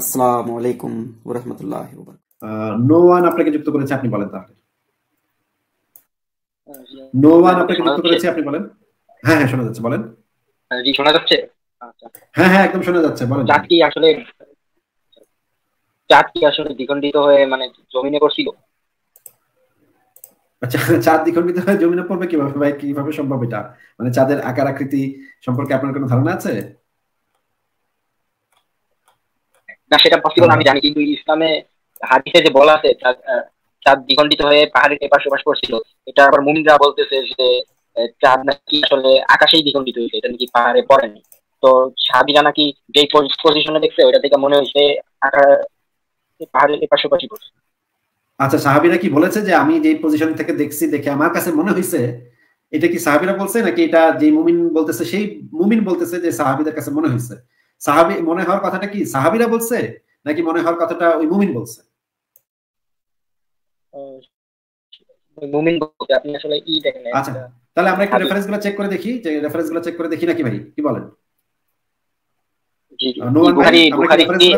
আসসালামু আলাইকুম no one আপনাকে যুক্ত করেছে আপনি বলেন তাহলে নো ওয়ান আপনাকে যুক্ত করেছে আপনি বলেন হ্যাঁ হ্যাঁ শোনা যাচ্ছে বলেন হ্যাঁ, জি শোনা যাচ্ছে আচ্ছা। হ্যাঁ হ্যাঁ একদম শোনা যাচ্ছে বলেন চাঁদ কি আসলে চাঁদ কি আসলে দ্বিখণ্ডিত হয়ে মানে জমিনে আচ্ছা চাঁদ দ্বিখণ্ডিত হয়ে জমিনে পড়বে কিভাবে ভাই কিভাবে সম্ভব এটা মানে চাঁদের আকার আকৃতি সম্পর্কে আপনার কোনো ধারণা আছে না সেটা পসিবল আমি জানি কিন্তু ইসলামে হাদিসে যে বলা আছে চাঁদ দ্বিখণ্ডিত হয়ে পাহাড়ের এপাশ ওপাশ করছিল এটা আবার মুমিনরা বলতেছে যে চাঁদ নাকি আসলে আকাশেই দ্বিখণ্ডিত হয়েছে এটা নাকি পাহাড়ে পড়েনি তো সাদিরা নাকি যে পজিশনে দেখছে ওইটা থেকে মনে হয়েছে পাহাড়ের এপাশে পাশে পড়ছে আচ্ছা সাহাবিরা কি বলেছে যে আমি যে পজিশন থেকে দেখছি দেখে আমার কাছে মনে হয়েছে এটা কি সাহাবিরা বলছে নাকি এটা যে মুমিন বলতেছে সেই মুমিন বলতেছে যে সাহাবিদের কাছে মনে হয়েছে সাহাবি মনে হওয়ার কথাটা কি সাহাবিরা বলছে নাকি মনে হওয়ার কথাটা ওই মুমিন বলছে আচ্ছা তাহলে আমরা একটু রেফারেন্স গুলো চেক করে দেখি যে রেফারেন্স গুলো চেক করে দেখি নাকি ভাই কি বলেন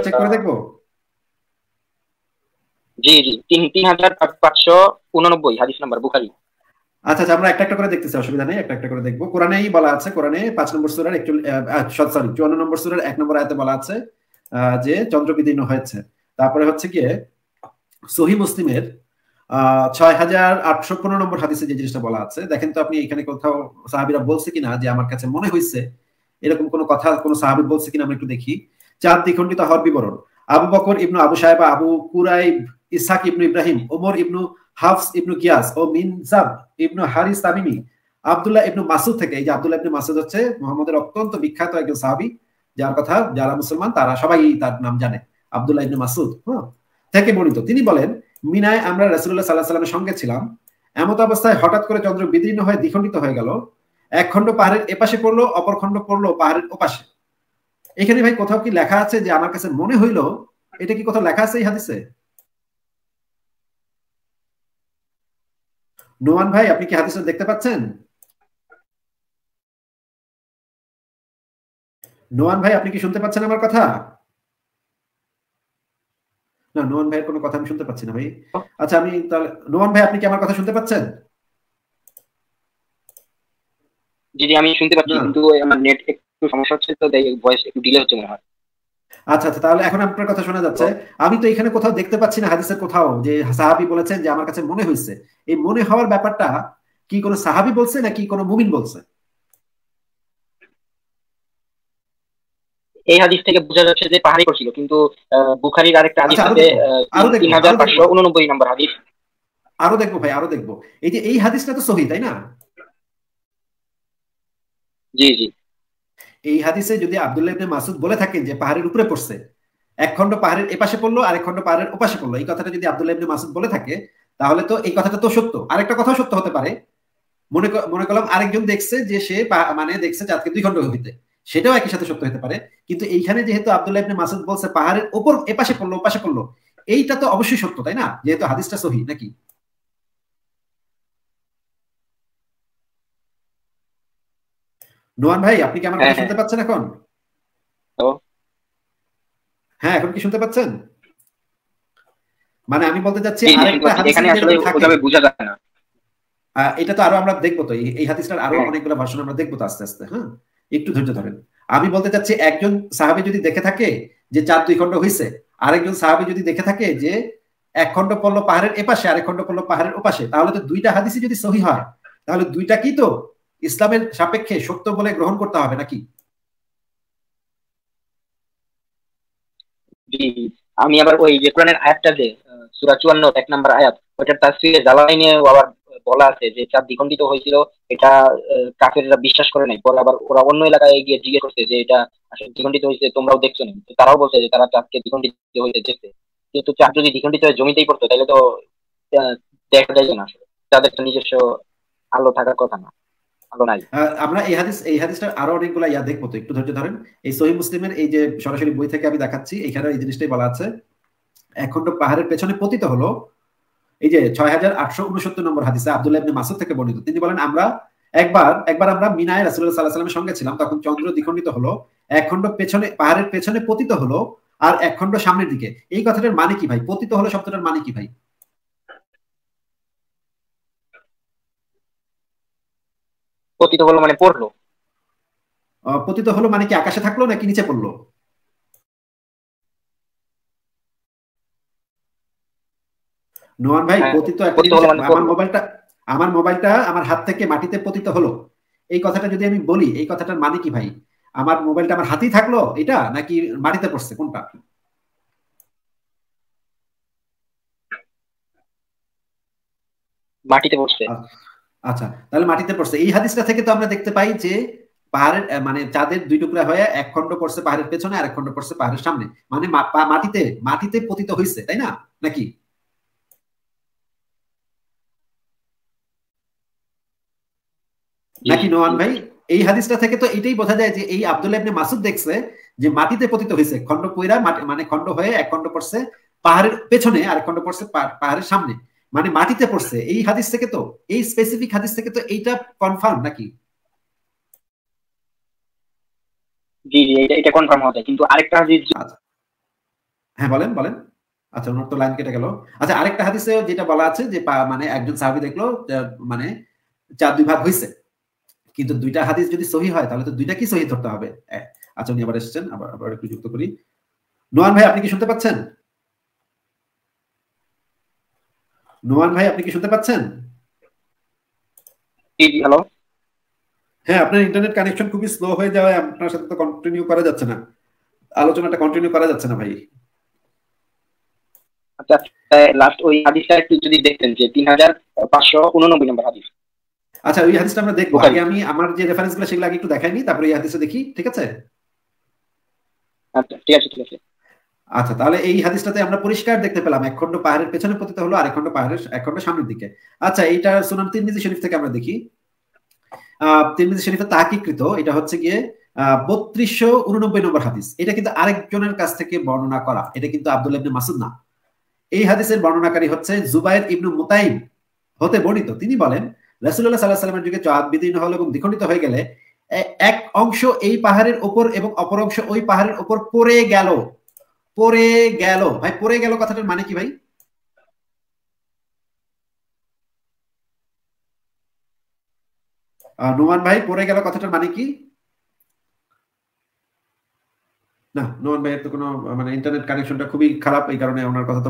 চেক করে দেখবো জি জি তিন তিন হাজার পাঁচশো উননব্বই হাদিস নাম্বার বুখারি আচ্ছা, আচ্ছা আমরা একটা একটা করে দেখতেছি অসুবিধা নেই একটা একটা করে দেখবো কোরআনেই বলা আছে কোরআনে পাঁচ নম্বর সরি চুয়ান্ন নম্বর এক নম্বর আয়তে বলা আছে যে চন্দ্র বিদীর্ণ হয়েছে তারপরে হচ্ছে সহি মুসলিমের ছয় হাজার আটশো পনেরো নম্বর হাদিসে যে জিনিসটা বলা আছে দেখেন তো আপনি এখানে কোথাও সাহাবিরা বলছে কিনা যে আমার কাছে মনে হয়েছে এরকম কোনো কথা কোনো সাহাবি বলছে কিনা আমরা একটু দেখি চাঁদ দ্বিখণ্ডিত হওয়ার বিবরণ আবু বকর ইবনু আবু সাহেব আবু কুরাইব ইসাক ইবনু ইব্রাহিম ওমর ইবনু হাফস ইবনু গিয়াস ও মিন জাব ইবনু হারিস তামিমি আবদুল্লাহ ইবনু মাসুদ থেকে এই যে আবদুল্লাহ ইবনু মাসুদ হচ্ছে মোহাম্মদের অত্যন্ত বিখ্যাত একজন সাহাবি যার কথা যারা মুসলমান তারা সবাই তার নাম জানে আবদুল্লাহ ইবনু মাসুদ হ্যাঁ থেকে বর্ণিত তিনি বলেন মিনায় আমরা রাসুল্লাহ সাল্লাহ সাল্লামের সঙ্গে ছিলাম এমত অবস্থায় হঠাৎ করে চন্দ্র বিদীর্ণ হয়ে দ্বিখণ্ডিত হয়ে গেল এক খণ্ড পাহাড়ের এপাশে পড়লো অপর খণ্ড পড়লো পাহাড়ের ওপাশে এখানে ভাই কোথাও কি লেখা আছে যে আমার কাছে মনে হইলো এটা কি কোথাও লেখা আছে এই হাদিসে নোমান ভাই আপনি কি হাদিসটা দেখতে পাচ্ছেন নোয়ান ভাই আপনি কি শুনতে পাচ্ছেন আমার কথা না নোয়ান ভাইয়ের কোনো কথা আমি শুনতে পাচ্ছি না ভাই আচ্ছা আমি তাহলে নোয়ান ভাই আপনি কি আমার কথা শুনতে পাচ্ছেন জি আমি শুনতে পাচ্ছি কিন্তু আমার নেট একটু সমস্যা হচ্ছে তো ভয়েস একটু ডিলে হচ্ছে মনে হয় আচ্ছা আচ্ছা তাহলে এখন আপনার কথা শোনা যাচ্ছে আমি তো এখানে কোথাও দেখতে পাচ্ছি না হাদিসের কোথাও যে সাহাবি বলেছেন যে আমার কাছে মনে হয়েছে এই মনে হওয়ার ব্যাপারটা কি কোনো সাহাবি বলছে নাকি কোনো মুমিন বলছে এই হাদিস থেকে বোঝা যাচ্ছে যে পাহাড়ি করছিল কিন্তু বুখারির আরেকটা হাদিস আচ্ছা, আছে 3589 নম্বর হাদিস আরো দেখবো ভাই আরো দেখবো এই যে এই হাদিসটা তো সহি তাই না জি জি এই হাদিসে যদি আবদুল্লাহ ইবনে মাসুদ বলে থাকেন যে পাহাড়ের উপরে পড়ছে এক খণ্ড পাহাড়ের এপাশে পড়লো আর এক খণ্ড পাহাড়ের ওপাশে পড়লো এই কথাটা যদি আবদুল্লাহ ইবনে মাসুদ বলে থাকে তাহলে তো এই কথাটা তো সত্য আরেকটা কথা সত্য হতে পারে মনে মনে করলাম আরেকজন দেখছে যে সে মানে দেখছে চাঁদকে দুই খণ্ড হইতে সেটাও একই সাথে সত্য হতে পারে কিন্তু এইখানে যেহেতু আবদুল্লাহ ইবনে মাসুদ বলছে পাহাড়ের ওপর এপাশে পড়লো ওপাশে পড়লো এইটা তো অবশ্যই সত্য তাই না যেহেতু হাদিসটা সহি নাকি নোয়ান ভাই আপনি কি আমার কথা হ্যাঁ, হ্যাঁ। শুনতে পাচ্ছেন এখন হ্যাঁ এখন কি শুনতে পাচ্ছেন মানে আমি বলতে চাচ্ছি এটা তো আরো আমরা দেখবো তো এই হাদিসটার আরো হ্যাঁ। অনেকগুলো আমরা দেখবো তো আস্তে আস্তে হ্যাঁ একটু ধৈর্য ধরেন আমি বলতে চাচ্ছি একজন সাহাবি যদি দেখে থাকে যে চার দুই খণ্ড হয়েছে আরেকজন সাহাবি যদি দেখে থাকে যে এক খণ্ড পড়লো পাহাড়ের এপাশে আরেক খণ্ড পড়লো পাহাড়ের ওপাশে তাহলে তো দুইটা হাদিসই যদি সহি হয় তাহলে দুইটা কি তো ইসলামের সাপেক্ষে সত্য বলে গ্রহণ করতে হবে নাকি আমি আবার ওই যে কোরআনের আয়াতটা যে সুরা চুয়ান্ন এক নাম্বার আয়াত ওইটার তাসফিরে জালাইনে আবার বলা আছে যে চার দ্বিখণ্ডিত হয়েছিল এটা কাফেররা বিশ্বাস করে নাই পরে আবার ওরা অন্য এলাকায় গিয়ে জিজ্ঞেস করছে যে এটা আসলে দ্বিখণ্ডিত হয়েছে তোমরাও দেখছো না তারাও বলছে যে তারা চাঁদকে দ্বিখণ্ডিত হয়েছে দেখছে কিন্তু চাঁদ যদি দ্বিখণ্ডিত হয়ে জমিতেই পড়তো তাহলে তো দেখা যায় না আসলে তাদের তো নিজস্ব আলো থাকার কথা না আমরা এই হাদিস এই হাদিসটা আরো অনেকগুলো ইয়া দেখবো তো একটু ধৈর্য ধরেন এই সহি মুসলিমের এই যে সরাসরি বই থেকে আমি দেখাচ্ছি এখানে এই জিনিসটাই বলা আছে পাহাড়ের পেছনে পতিত হলো এই যে ছয় হাজার আটশো উনসত্তর নম্বর হাদিসে আব্দুল্লাহ ইবনে মাসুদ থেকে বর্ণিত তিনি বলেন আমরা একবার একবার আমরা মিনায় রাসুল্লাহ সাল্লাহ সাল্লামের সঙ্গে ছিলাম তখন চন্দ্র দ্বিখণ্ডিত হলো একখণ্ড পেছনে পাহাড়ের পেছনে পতিত হলো আর একখণ্ড সামনের দিকে এই কথাটার মানে কি ভাই পতিত হলো শব্দটার মানে কি ভাই পতিত হলো মানে পড়লো পতিত হলো মানে কি আকাশে থাকলো নাকি নিচে পড়লো নোয়ান ভাই হ্যাঁ, পতিত মানে আমার মোবাইলটা আমার মোবাইলটা আমার হাত থেকে মাটিতে পতিত হলো এই কথাটা যদি আমি বলি এই কথাটার মানে কি ভাই আমার মোবাইলটা আমার হাতেই থাকলো এটা নাকি মাটিতে পড়ছে কোনটা মাটিতে পড়ছে আচ্ছা। আচ্ছা তাহলে মাটিতে পড়ছে এই হাদিসটা থেকে তো আমরা দেখতে পাই যে পাহাড়ের মানে চাঁদের দুই টুকরা হয়ে এক খণ্ড পড়ছে পাহাড়ের পেছনে আর এক খণ্ড পড়ছে পাহাড়ের সামনে মানে মাটিতে মাটিতে পতিত হয়েছে তাই না নাকি নাকি নোয়ান ভাই এই হাদিসটা থেকে তো এটাই বোঝা যায় যে এই আব্দুল্লাহ ইবনে মাসুদ দেখছে যে মাটিতে পতিত হয়েছে খণ্ড পইরা মানে খণ্ড হয়ে এক খণ্ড পড়ছে পাহাড়ের পেছনে আর খণ্ড পড়ছে পাহাড়ের সামনে মানে মাটিতে পড়ছে এই হাদিস থেকে তো এই স্পেসিফিক হাদিস থেকে তো এইটা কনফার্ম নাকি জি জি এটা কনফার্ম হবে কিন্তু আরেকটা হাদিস আচ্ছা। হ্যাঁ বলেন বলেন আচ্ছা ওনার তো লাইন কেটে গেল আচ্ছা আরেকটা হাদিসে যেটা বলা আছে যে মানে একজন সাহাবি দেখলো মানে চার দুই ভাগ হয়েছে কিন্তু দুইটা হাদিস যদি সহি হয় তাহলে তো দুইটা কি সহি ধরতে হবে আচ্ছা উনি আবার এসেছেন আবার আবার একটু যুক্ত করি নোয়ান ভাই আপনি কি শুনতে পাচ্ছেন নোমান ভাই আপনি কি শুনতে পাচ্ছেন হ্যালো হ্যাঁ আপনার ইন্টারনেট কানেকশন খুবই স্লো হয়ে যাওয়ায় আপনার সাথে তো কন্টিনিউ করা যাচ্ছে না আলোচনাটা কন্টিনিউ করা যাচ্ছে না ভাই আচ্ছা লাস্ট ওই হাদিসটা একটু যদি দেখতেন যে তিন হাজার পাঁচশো উননব্বই নম্বর হাদিস আচ্ছা ওই হাদিসটা আমরা দেখবো আগে আমি আমার যে রেফারেন্স গুলো সেগুলো আগে একটু দেখাইনি তারপরে এই হাদিসটা দেখি ঠিক আছে আচ্ছা ঠিক আছে ঠিক আছে আচ্ছা তাহলে এই হাদিসটাতে আমরা পরিষ্কার দেখতে পেলাম এক খণ্ড পাহাড়ের পেছনে পতিত হলো আরেক খন্ড পাহাড়ের এক খন্ড সামনের দিকে আচ্ছা এটা সুনান তিরমিজি শরীফ থেকে আমরা দেখি আহ তিরমিজি শরীফে তাহাকিকৃত এটা হচ্ছে গিয়ে বত্রিশশো উননব্বই নম্বর হাদিস এটা কিন্তু আরেকজনের কাছ থেকে বর্ণনা করা এটা কিন্তু আব্দুল ইবনে মাসুদ না এই হাদিসের বর্ণনাকারী হচ্ছে জুবাইর ইবনু মুতাইম হতে বর্ণিত তিনি বলেন রাসুল্লাহ সাল্লাহ সাল্লামের যুগে চাঁদ বিদীর্ণ হল এবং দ্বিখণ্ডিত হয়ে গেলে এক অংশ এই পাহাড়ের ওপর এবং অপর অংশ ওই পাহাড়ের ওপর পড়ে গেল পরে গেল ভাই পরে গেল কথাটার মানে কি ভাই নোমান ভাই পরে গেল কথাটার মানে কি মানে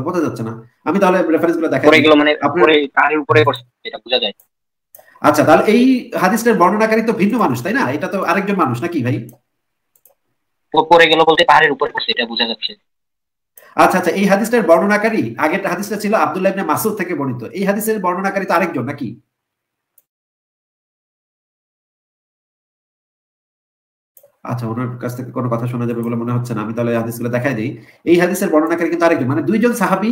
বোঝা যাচ্ছে না আমি তাহলে রেফারেন্স গুলো মানে যায় আচ্ছা তাহলে এই বর্ণনাকারী তো ভিন্ন মানুষ তাই না এটা তো আরেকজন মানুষ নাকি ভাই পরে গেল বলতে পাহাড়ের উপরে এটা বোঝা যাচ্ছে আচ্ছা আচ্ছা এই হাদিসটার বর্ণনাকারী আগের হাদিসটা ছিল আব্দুল্লাহ ইবনে মাসুদ থেকে বর্ণিত এই হাদিসের বর্ণনাকারী তো আরেকজন নাকি আচ্ছা ওনার কাছ থেকে কোনো কথা শোনা যাবে বলে মনে হচ্ছে না আমি তাহলে হাদিসগুলো দেখাই দিই এই হাদিসের বর্ণনাকারী কিন্তু আরেকজন মানে দুইজন সাহাবি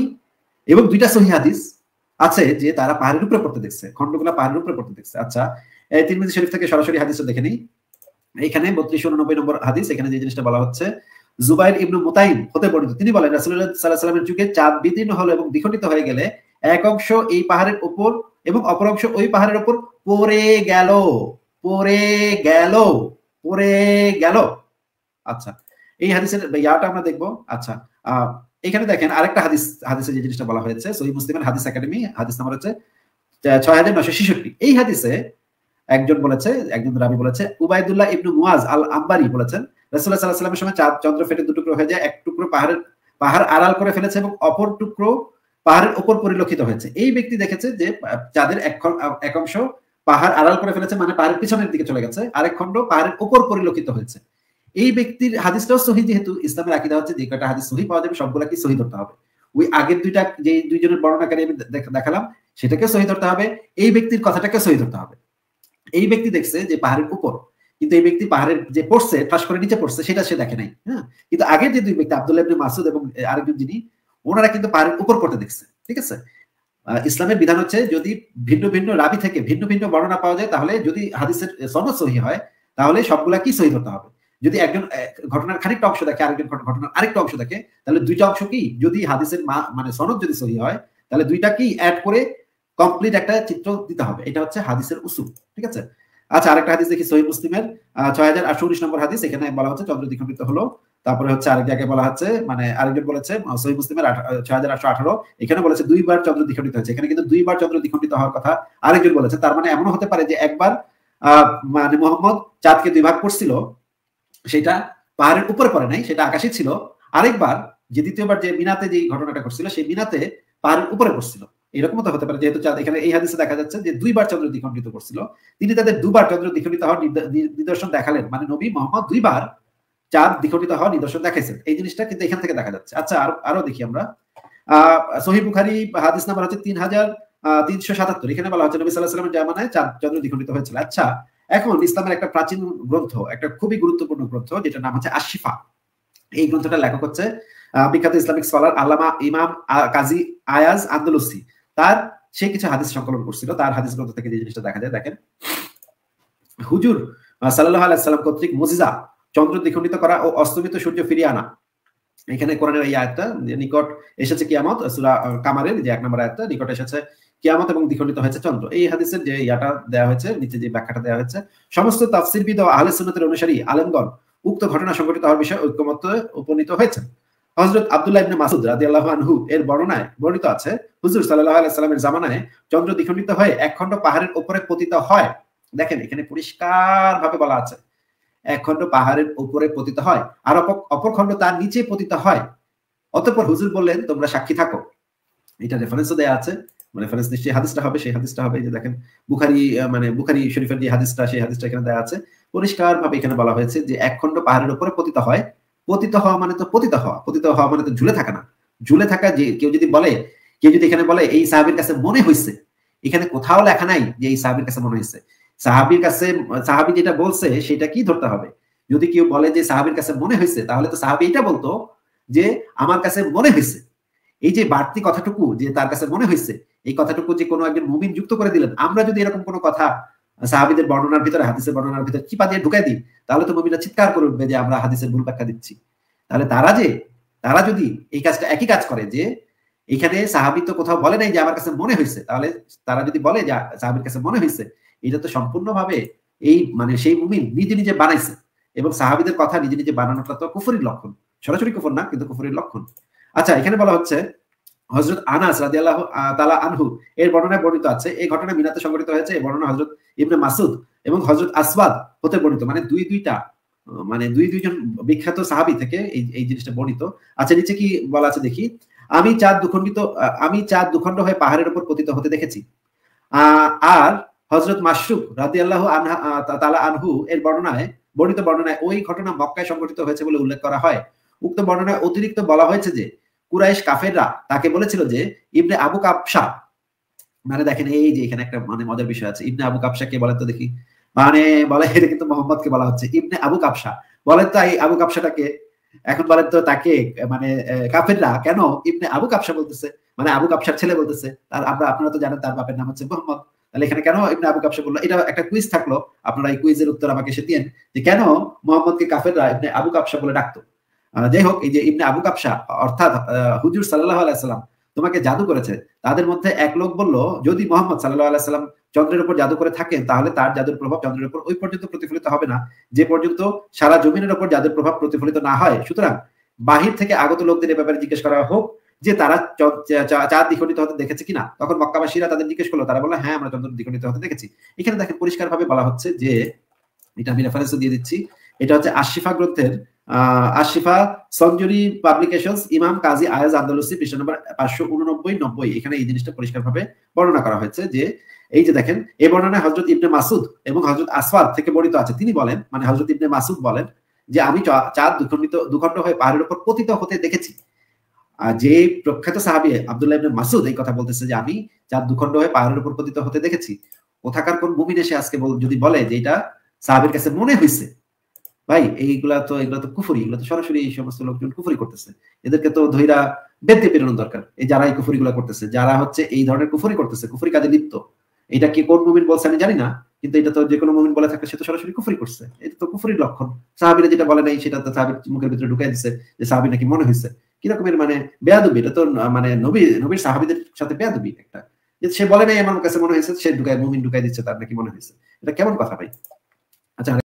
এবং দুইটা সহি হাদিস আছে যে তারা পাহাড়ের উপরে পড়তে দেখছে খণ্ডগুলা পাহাড়ের উপরে পড়তে দেখছে আচ্ছা তিরমিজি শরীফ থেকে সরাসরি হাদিসও দেখে নেই এখানে বত্রিশ উননব্বই নম্বর হাদিস এখানে যে জিনিসটা বলা হচ্ছে জুবাইর ইবনু মুতাইম হতে বর্ণিত তিনি বলেন রাসুল্লাহ সাল্লাহ সাল্লামের যুগে চাঁদ বিদীর্ণ হলো এবং বিঘটিত হয়ে গেলে এক অংশ এই পাহাড়ের উপর এবং অপর অংশ ওই পাহাড়ের উপর পরে গেল পরে গেল পরে গেল আচ্ছা এই হাদিসের ইয়াটা আমরা দেখবো আচ্ছা এখানে দেখেন আরেকটা হাদিস হাদিসের যে জিনিসটা বলা হয়েছে সহি মুসলিমের হাদিস একাডেমি হাদিস নাম্বার হচ্ছে ছয় হাজার নয়শো ছেষট্টি এই হাদিসে একজন বলেছে একজন রাবি বলেছে উবায়দুল্লাহ ইবনু মুয়াজ আল আম্বারি বলেছেন রাসুল্লাহ সাল্লাহ সাল্লামের সময় চাঁদ চন্দ্র ফেটে দু টুকরো হয়ে যায় এক টুকরো পাহাড়ের পাহাড় আড়াল করে ফেলেছে এবং অপর টুকরো পাহাড়ের উপর পরিলক্ষিত হয়েছে এই ব্যক্তি দেখেছে যে চাঁদের এক অংশ পাহাড় আড়াল করে ফেলেছে মানে পাহাড়ের পিছনের দিকে চলে গেছে আরেক খণ্ড পাহাড়ের উপর পরিলক্ষিত হয়েছে এই ব্যক্তির হাদিসটাও সহি যেহেতু ইসলামের দেওয়া হচ্ছে যে কয়টা হাদিস সহি পাওয়া যাবে সবগুলাকে সহি ধরতে হবে ওই আগের দুইটা যে দুইজনের বর্ণনাকারী আমি দেখালাম সেটাকে সহি ধরতে হবে এই ব্যক্তির কথাটাকে সহি ধরতে হবে এই ব্যক্তি দেখছে যে পাহাড়ের উপর কিন্তু এই ব্যক্তি পাহাড়ের যে পড়ছে ফাঁস করে নিচে পড়ছে সেটা সে দেখে নাই হ্যাঁ কিন্তু আগের যে দুই ব্যক্তি আবদুল্লাহ মাসুদ এবং আরেকজন যিনি ওনারা কিন্তু পাহাড়ের উপর পড়তে দেখছে ঠিক আছে ইসলামের বিধান হচ্ছে যদি ভিন্ন ভিন্ন রাবি থেকে ভিন্ন ভিন্ন বর্ণনা পাওয়া যায় তাহলে যদি হাদিসের সনদ সহি হয় তাহলে সবগুলা কি সহি ধরতে হবে যদি একজন ঘটনার খানিকটা অংশ দেখে আরেকজন ঘটনার আরেকটা অংশ দেখে তাহলে দুইটা অংশ কি যদি হাদিসের মা মানে সনদ যদি সহি হয় তাহলে দুইটা কি অ্যাড করে কমপ্লিট একটা চিত্র দিতে হবে এটা হচ্ছে হাদিসের উসুল ঠিক আছে আচ্ছা আরেকটা হাদিস দেখি সহি মুসলিমের ছয় হাজার আটচল্লিশ নম্বর হাদিস এখানে বলা হচ্ছে চন্দ্র দ্বিখণ্ডিত হলো তারপরে হচ্ছে আরেক জায়গায় বলা হচ্ছে মানে আরেকজন বলেছে সহি মুসলিমের ছয় হাজার আটশো আঠারো এখানে বলেছে দুইবার চন্দ্র দ্বিখণ্ডিত হয়েছে এখানে কিন্তু দুইবার চন্দ্র দ্বিখণ্ডিত হওয়ার কথা আরেকজন বলেছে তার মানে এমন হতে পারে যে একবার মানে মোহাম্মদ চাঁদকে দুই ভাগ করছিল সেটা পাহাড়ের উপরে পড়ে নাই সেটা আকাশে ছিল আরেকবার যে দ্বিতীয়বার যে মিনাতে যে ঘটনাটা ঘটছিল সেই মিনাতে পাহাড়ের উপরে পড়ছিল এরকম তো হতে পারে যেহেতু এখানে এই হাদিসে দেখা যাচ্ছে যে দুইবার চন্দ্র দ্বিখণ্ডিত করছিল তিনি তাদের দুবার চন্দ্র দ্বিখণ্ডিত হওয়ার নিদর্শন দেখালেন মানে নবী মোহাম্মদ দুইবার চাঁদ দ্বিখণ্ডিত হওয়ার নিদর্শন দেখাইছেন এই জিনিসটা কিন্তু এখান থেকে দেখা যাচ্ছে আচ্ছা আরো আরো দেখি আমরা আহ সহি বুখারি হাদিস নাম্বার হচ্ছে তিন হাজার তিনশো সাতাত্তর এখানে বলা হচ্ছে নবী সাল্লাহ সাল্লামের জামানায় চাঁদ চন্দ্র দ্বিখণ্ডিত হয়েছিল আচ্ছা এখন ইসলামের একটা প্রাচীন গ্রন্থ একটা খুবই গুরুত্বপূর্ণ গ্রন্থ যেটা নাম হচ্ছে আশিফা এই গ্রন্থটা লেখক হচ্ছে বিখ্যাত ইসলামিক স্কলার আল্লামা ইমাম কাজী আয়াজ আন্দোলসি তার সে কিছু হাদিস সংকলন করছিল তার হাদিস গ্রন্থ থেকে যে জিনিসটা দেখা যায় দেখেন হুজুর সাল্লাহ আলাইসাল্লাম কর্তৃক মজিজা চন্দ্র দ্বিখণ্ডিত করা ও অস্তমিত সূর্য ফিরিয়ে আনা এখানে কোরআনের এই আয়াতটা নিকট এসেছে কিয়ামত কামারের যে এক নম্বর আয়াতটা নিকট এসেছে কিয়ামত এবং দ্বিখণ্ডিত হয়েছে চন্দ্র এই হাদিসের যে ইয়াটা দেওয়া হয়েছে নিচে যে ব্যাখ্যাটা দেওয়া হয়েছে সমস্ত তাফসিরবিদ ও আহলে সুন্নতের অনুসারী আলেমগণ উক্ত ঘটনা সংঘটিত হওয়ার বিষয়ে ঐক্যমত উপনীত হয়েছে হজরত আবদুল্লাহ ইবনে মাসুদ রাদিয়াল্লাহু আনহু এর বর্ণনায় বর্ণিত আছে হুজুর সাল্লাল্লাহু আলাইহি সাল্লামের জামানায় চন্দ্র দ্বিখণ্ডিত হয়ে এক খণ্ড পাহাড়ের উপরে পতিত হয় দেখেন এখানে পরিষ্কার ভাবে বলা আছে এক খণ্ড পাহাড়ের উপরে পতিত হয় আর অপর খণ্ড তার নিচে পতিত হয় অতঃপর হুজুর বললেন তোমরা সাক্ষী থাকো এটা রেফারেন্সও দেয়া আছে মানে রেফারেন্স নিশ্চয়ই হাদিসটা হবে সেই হাদিসটা হবে যে দেখেন বুখারি মানে বুখারি শরীফের যে হাদিসটা সেই হাদিসটা এখানে দেওয়া আছে পরিষ্কার ভাবে এখানে বলা হয়েছে যে এক খণ্ড পাহাড়ের উপরে পতিত হয় পতিত হওয়া মানে তো পতিত হওয়া পতিত হওয়া মানে তো ঝুলে থাকা না ঝুলে থাকা যে কেউ যদি বলে কেউ যদি এখানে বলে এই সাহাবির কাছে মনে হয়েছে এখানে কোথাও লেখা নাই যে এই সাহাবির কাছে মনে হয়েছে সাহাবির কাছে সাহাবি যেটা বলছে সেটা কি ধরতে হবে যদি কেউ বলে যে সাহাবির কাছে মনে হয়েছে তাহলে তো সাহাবি এটা বলতো যে আমার কাছে মনে হয়েছে এই যে বাড়তি কথাটুকু যে তার কাছে মনে হয়েছে এই কথাটুকু যে কোনো একজন মুমিন যুক্ত করে দিলেন আমরা যদি এরকম কোনো কথা সাহাবিদের বর্ণনার ভিতরে হাদিসের বর্ণনার ভিতরে কি পা দিয়ে ঢুকাই দিই তাহলে তো মমিনা চিৎকার করে উঠবে যে আমরা হাদিসের ভুল ব্যাখ্যা দিচ্ছি তাহলে তারা যে তারা যদি এই কাজটা একই কাজ করে যে এখানে সাহাবি তো কোথাও বলে নাই যে আমার কাছে মনে হয়েছে তাহলে তারা যদি বলে যে সাহাবির কাছে মনে হয়েছে এটা তো সম্পূর্ণভাবে এই মানে সেই মুমিন নিজে নিজে বানাইছে এবং সাহাবিদের কথা নিজে নিজে বানানোটা তো কুফুরির লক্ষণ সরাসরি কুফুর না কিন্তু কুফুরির লক্ষণ আচ্ছা এখানে বলা হচ্ছে হজরত আনাস রাজি আল্লাহ তালা আনহু এর বর্ণনায় বর্ণিত আছে এই ঘটনা মিনাতে সংঘটিত হয়েছে এই বর্ণনা হজরত ইবনে মাসুদ এবং হজরত আসবাদ হতে বর্ণিত মানে দুই দুইটা মানে দুই দুইজন বিখ্যাত সাহাবি থেকে এই এই জিনিসটা বর্ণিত আচ্ছা নিচে কি বলা আছে দেখি আমি চাঁদ দুখণ্ডিত আমি চাঁদ দুখণ্ড হয়ে পাহাড়ের উপর পতিত হতে দেখেছি আর হজরত মাসরুক রাতি আল্লাহ আনহা তালা আনহু এর বর্ণনায় বর্ণিত বর্ণনায় ওই ঘটনা মক্কায় সংঘটিত হয়েছে বলে উল্লেখ করা হয় উক্ত বর্ণনায় অতিরিক্ত বলা হয়েছে যে কুরাইশ কাফেররা তাকে বলেছিল যে ইবনে আবু কাপসা মানে দেখেন এই যে এখানে একটা মানে মজার বিষয় আছে ইবনে আবু কাপসা কে বলেন তো দেখি মানে বলে এটা কিন্তু মোহাম্মদকে বলা হচ্ছে ইবনে আবু কাপসা বলেন তো এই আবু কাপসাটাকে এখন বলেন তো তাকে মানে কাফেররা কেন ইবনে আবু কাপসা বলতেছে মানে আবু কাপসার ছেলে বলতেছে তার আমরা আপনারা তো জানেন তার বাপের নাম হচ্ছে মোহাম্মদ তাহলে এখানে কেন ইবনে আবু কাপসা বললো এটা একটা কুইজ থাকলো আপনারা এই কুইজের উত্তর আমাকে এসে দিন যে কেন মোহাম্মদকে কাফেররা ইবনে আবু কাপসা বলে ডাকতো যাই হোক এই যে ইবনে আবু কাপসা অর্থাৎ হুজুর সাল্লাহ আলাইসাল্লাম তোমাকে জাদু করেছে তাদের মধ্যে এক লোক বললো যদি মোহাম্মদ সাল্লাহ আলাইসাল্লাম চন্দ্রের উপর জাদু করে থাকেন তাহলে তার জাদুর প্রভাব চন্দ্রের উপর ওই পর্যন্ত প্রতিফলিত হবে না যে পর্যন্ত সারা জমিনের উপর জাদুর প্রভাব প্রতিফলিত না হয় সুতরাং বাহির থেকে আগত লোকদের এ ব্যাপারে জিজ্ঞেস করা হোক যে তারা চাঁদ দ্বিখণ্ডিত হতে দেখেছে কিনা তখন মক্কাবাসীরা তাদের জিজ্ঞেস করলো তারা বললো হ্যাঁ আমরা চন্দ্র দ্বিখণ্ডিত হতে দেখেছি এখানে দেখেন পরিষ্কার ভাবে বলা হচ্ছে যে এটা আমি রেফারেন্স দিয়ে দিচ্ছি এটা হচ্ছে আশিফা গ্রন্থের আশিফা সঞ্জুরি ইমাম কাজী আয়াজ আন্দালুসি নম্বর পাঁচশো উননব্বই নব্বই এখানে এই জিনিসটা পরিষ্কারভাবে বর্ণনা করা হয়েছে যে এই যে দেখেন বর্ণনায় হজরত ইবনে মাসুদ এবং হজরত থেকে বর্ণিত আছে তিনি বলেন মানে হজরত ইবনে মাসুদ বলেন যে আমি চাঁদ দুখণ্ডিত দুখণ্ড হয়ে পাহাড়ের উপর পতিত হতে দেখেছি আর যে প্রখ্যাত সাহাবি আবদুল্লাহ ইবনে মাসুদ এই কথা বলতেছে যে আমি চাঁদ দুখণ্ড হয়ে পাহাড়ের উপর পতিত হতে দেখেছি কোথাকার কোন ভূমি এসে আজকে যদি বলে যে এটা সাহাবের কাছে মনে হয়েছে ভাই এইগুলা তো এগুলা তো কুফুরি এগুলা তো সরাসরি এই সমস্ত লোকজন কুফুরি করতেছে এদেরকে তো ধৈরা বেঁধে পেরানো দরকার এই যারা এই কুফুরি গুলা করতেছে যারা হচ্ছে এই ধরনের কুফুরি করতেছে কুফুরি কাজে লিপ্ত এটা কি কোন মুমিন বলছে আমি জানি না কিন্তু এটা তো যে কোনো মুমিন বলে থাকে সে তো সরাসরি কুফুরি করছে এটা তো কুফুরির লক্ষণ সাহাবিরা যেটা বলে নাই সেটা তো সাহাবির মুখের ভিতরে ঢুকাই দিচ্ছে যে সাহাবি নাকি মনে হয়েছে কিরকমের মানে বেয়াদুবি এটা তো মানে নবী নবীর সাহাবিদের সাথে বেয়াদুবি একটা যে সে বলে নাই আমার কাছে মনে হয়েছে সে ঢুকায় মুমিন ঢুকাই দিচ্ছে তার নাকি মনে হয়েছে এটা কেমন কথা ভাই আচ্ছা